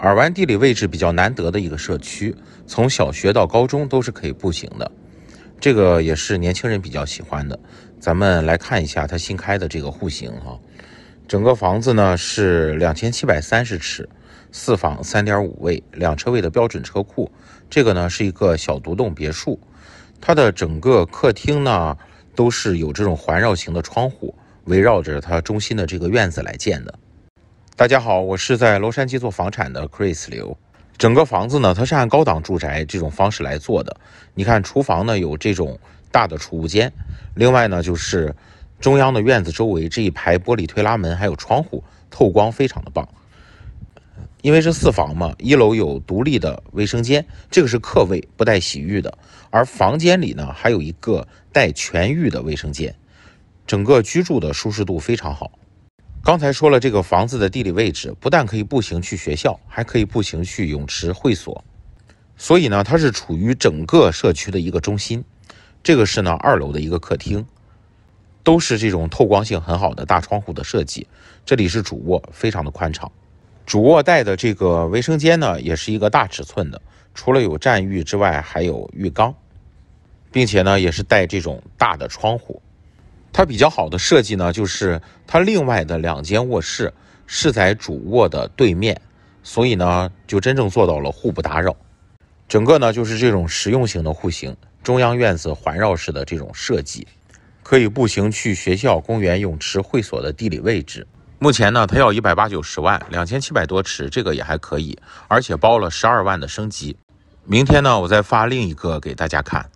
耳湾地理位置比较难得的一个社区，从小学到高中都是可以步行的，这个也是年轻人比较喜欢的。咱们来看一下它新开的这个户型哈，整个房子呢是两千七百三十尺，四房三点五卫两车位的标准车库，这个呢是一个小独栋别墅，它的整个客厅呢都是有这种环绕型的窗户，围绕着它中心的这个院子来建的。大家好，我是在洛杉矶做房产的 Chris 刘。整个房子呢，它是按高档住宅这种方式来做的。你看，厨房呢有这种大的储物间，另外呢就是中央的院子周围这一排玻璃推拉门，还有窗户，透光非常的棒。因为是四房嘛，一楼有独立的卫生间，这个是客卫，不带洗浴的。而房间里呢还有一个带全浴的卫生间，整个居住的舒适度非常好。刚才说了，这个房子的地理位置不但可以步行去学校，还可以步行去泳池会所，所以呢，它是处于整个社区的一个中心。这个是呢二楼的一个客厅，都是这种透光性很好的大窗户的设计。这里是主卧，非常的宽敞。主卧带的这个卫生间呢，也是一个大尺寸的，除了有站浴之外，还有浴缸，并且呢，也是带这种大的窗户。它比较好的设计呢，就是它另外的两间卧室是在主卧的对面，所以呢就真正做到了互不打扰。整个呢就是这种实用型的户型，中央院子环绕式的这种设计，可以步行去学校、公园、泳池、会所的地理位置。目前呢，它要一百八九十万，两千七百多尺，这个也还可以，而且包了十二万的升级。明天呢，我再发另一个给大家看。